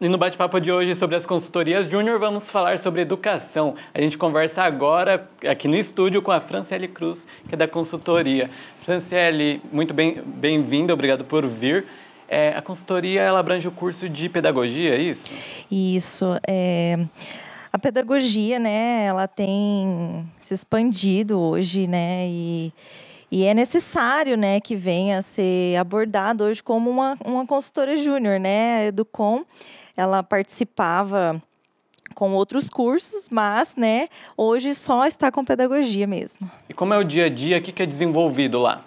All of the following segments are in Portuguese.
E no bate-papo de hoje sobre as consultorias Júnior, vamos falar sobre educação. A gente conversa agora aqui no estúdio com a Franciele Cruz, que é da consultoria. Franciele, muito bem-vinda, bem obrigado por vir. É, a consultoria ela abrange o curso de pedagogia, é isso? Isso. É... A pedagogia, né, ela tem se expandido hoje, né, e e é necessário né, que venha a ser abordado hoje como uma, uma consultora júnior, né? A Educom, ela participava com outros cursos, mas né, hoje só está com pedagogia mesmo. E como é o dia a dia, o que é desenvolvido lá?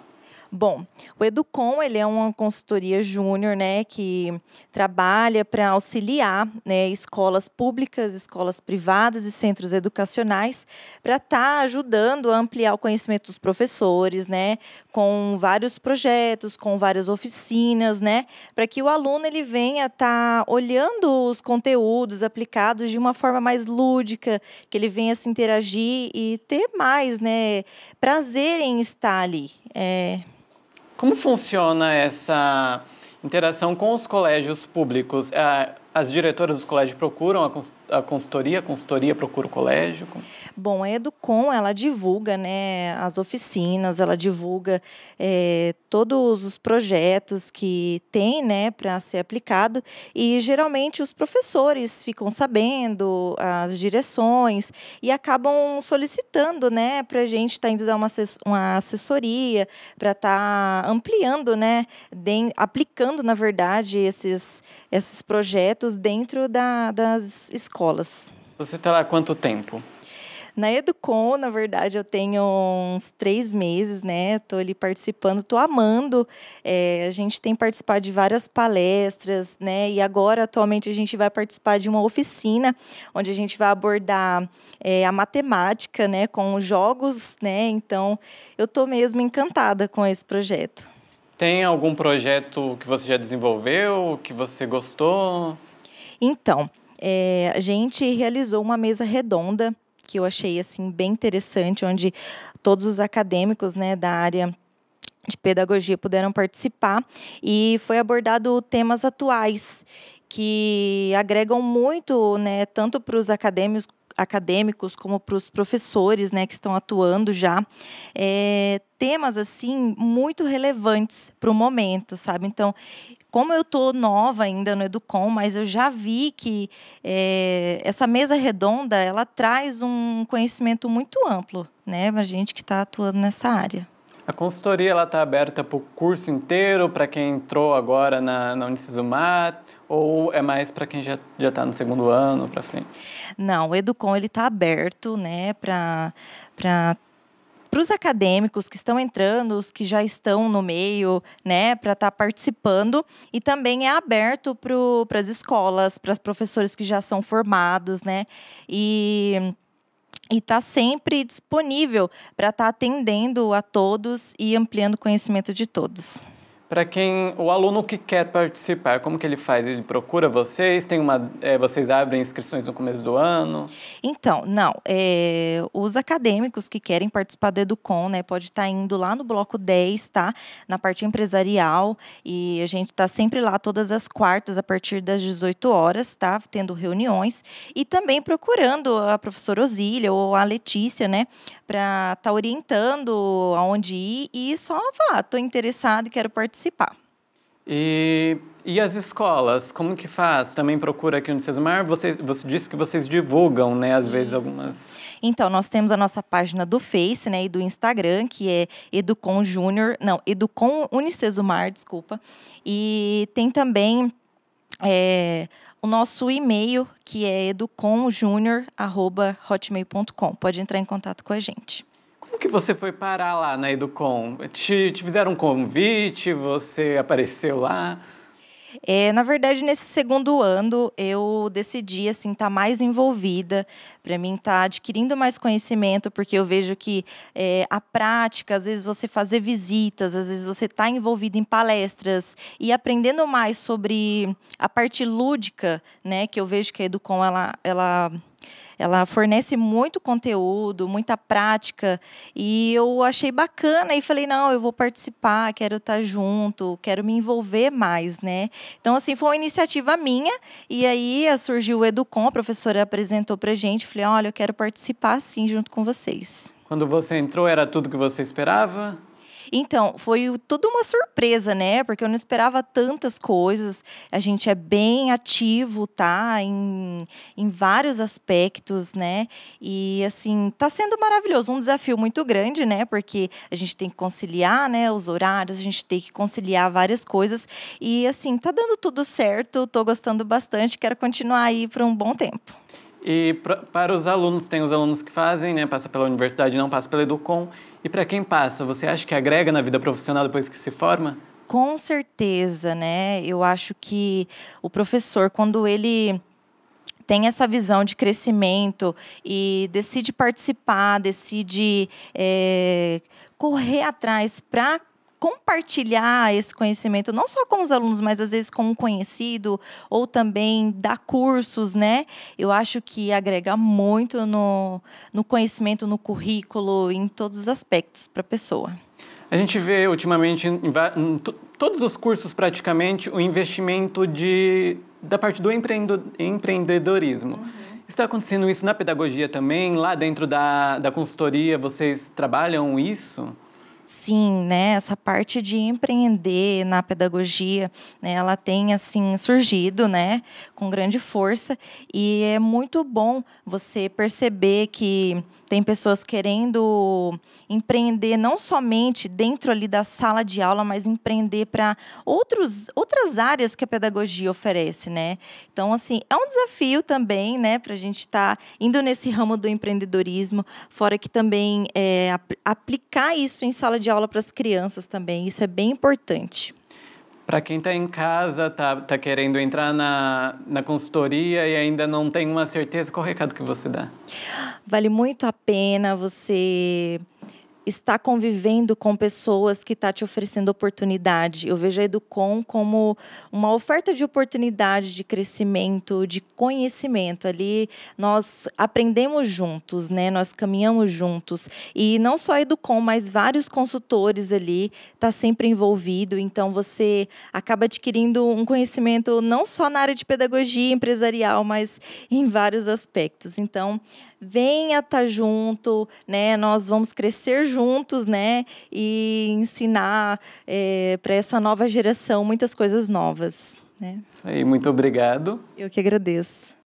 Bom, o Educom ele é uma consultoria júnior, né, que trabalha para auxiliar né, escolas públicas, escolas privadas e centros educacionais para estar tá ajudando a ampliar o conhecimento dos professores, né, com vários projetos, com várias oficinas, né, para que o aluno ele venha estar tá olhando os conteúdos aplicados de uma forma mais lúdica, que ele venha se interagir e ter mais, né, prazer em estar ali. É, como funciona essa interação com os colégios públicos? Ah, as diretoras dos colégios procuram a consultoria, a consultoria procura o colégio? Bom, a Educom, ela divulga né, as oficinas, ela divulga é, todos os projetos que tem né, para ser aplicado e geralmente os professores ficam sabendo as direções e acabam solicitando né, para a gente estar tá indo dar uma, uma assessoria, para estar tá ampliando, né, de, aplicando, na verdade, esses, esses projetos projetos dentro da, das escolas. Você está lá há quanto tempo? Na Educom, na verdade, eu tenho uns três meses, né? Estou ali participando, estou amando. É, a gente tem participado de várias palestras, né? E agora, atualmente, a gente vai participar de uma oficina onde a gente vai abordar é, a matemática, né? Com jogos, né? Então, eu estou mesmo encantada com esse projeto. Tem algum projeto que você já desenvolveu, que você gostou? Então, é, a gente realizou uma mesa redonda que eu achei assim bem interessante, onde todos os acadêmicos né, da área de pedagogia puderam participar e foi abordado temas atuais que agregam muito, né, tanto para os acadêmicos acadêmicos como para os professores né, que estão atuando já. É, temas assim muito relevantes para o momento, sabe? Então, como eu tô nova ainda no Educom, mas eu já vi que é, essa mesa redonda ela traz um conhecimento muito amplo, né, para gente que está atuando nessa área. A consultoria ela está aberta para o curso inteiro, para quem entrou agora na, na Unicesumar, ou é mais para quem já já está no segundo ano para frente? Não, o Educom ele está aberto, né, para para para os acadêmicos que estão entrando, os que já estão no meio, né, para estar tá participando, e também é aberto para as escolas, para os professores que já são formados, né, e está sempre disponível para estar tá atendendo a todos e ampliando o conhecimento de todos. Para quem o aluno que quer participar, como que ele faz? Ele procura vocês? Tem uma, é, vocês abrem inscrições no começo do ano? Então, não. É, os acadêmicos que querem participar do Educom, né, pode estar tá indo lá no bloco 10, tá? Na parte empresarial e a gente está sempre lá todas as quartas a partir das 18 horas, tá? Tendo reuniões e também procurando a professora Osília ou a Letícia, né, para estar tá orientando aonde ir e só falar, estou interessado e quero participar participar. E, e as escolas, como que faz? Também procura aqui no Sesmar? Você, você disse que vocês divulgam, né? Às vezes Isso. algumas... Então, nós temos a nossa página do Face né, e do Instagram, que é Educom Júnior, não, Educom Unicesumar, desculpa. E tem também é, o nosso e-mail, que é EducomJúnior@hotmail.com. Pode entrar em contato com a gente. Como que você foi parar lá na Educom? Te, te fizeram um convite? Você apareceu lá? É, na verdade, nesse segundo ano, eu decidi assim estar tá mais envolvida, para mim estar tá adquirindo mais conhecimento, porque eu vejo que é, a prática, às vezes você fazer visitas, às vezes você está envolvido em palestras e aprendendo mais sobre a parte lúdica, né? Que eu vejo que a Educom ela, ela ela fornece muito conteúdo, muita prática. E eu achei bacana e falei: não, eu vou participar, quero estar tá junto, quero me envolver mais, né? Então, assim, foi uma iniciativa minha. E aí eh, surgiu o Educom, a professora apresentou pra gente. Falei: olha, eu quero participar sim junto com vocês. Quando você entrou, era tudo que você esperava? Então, foi tudo uma surpresa, né? Porque eu não esperava tantas coisas. A gente é bem ativo, tá? Em, em vários aspectos, né? E, assim, tá sendo maravilhoso. Um desafio muito grande, né? Porque a gente tem que conciliar, né? Os horários, a gente tem que conciliar várias coisas. E, assim, tá dando tudo certo. Tô gostando bastante. Quero continuar aí por um bom tempo. E pra, para os alunos, tem os alunos que fazem, né, passa pela universidade, não passa pela Educom. E para quem passa, você acha que agrega na vida profissional depois que se forma? Com certeza, né? Eu acho que o professor, quando ele tem essa visão de crescimento e decide participar, decide é, correr atrás para compartilhar esse conhecimento não só com os alunos, mas às vezes com um conhecido ou também dar cursos, né? Eu acho que agrega muito no, no conhecimento, no currículo, em todos os aspectos para a pessoa. A gente vê ultimamente em, em todos os cursos praticamente o investimento de, da parte do empreendedorismo. Uhum. Está acontecendo isso na pedagogia também? Lá dentro da, da consultoria vocês trabalham isso? Sim, né? Essa parte de empreender na pedagogia, né, ela tem assim surgido, né, com grande força e é muito bom você perceber que tem pessoas querendo empreender não somente dentro ali da sala de aula, mas empreender para outros outras áreas que a pedagogia oferece, né? Então, assim, é um desafio também, né, para a gente estar tá indo nesse ramo do empreendedorismo, fora que também é, aplicar isso em sala sala de aula para as crianças também. Isso é bem importante. Para quem está em casa, está tá querendo entrar na, na consultoria e ainda não tem uma certeza, qual o recado que você dá? Vale muito a pena você está convivendo com pessoas que está te oferecendo oportunidade. Eu vejo a Educom como uma oferta de oportunidade de crescimento, de conhecimento. Ali nós aprendemos juntos, né? Nós caminhamos juntos. E não só a Educom, mas vários consultores ali está sempre envolvido. Então você acaba adquirindo um conhecimento não só na área de pedagogia empresarial, mas em vários aspectos. Então, venha estar tá junto, né? Nós vamos crescer juntos, né? E ensinar é, para essa nova geração muitas coisas novas. Né? Isso aí, muito obrigado. Eu que agradeço.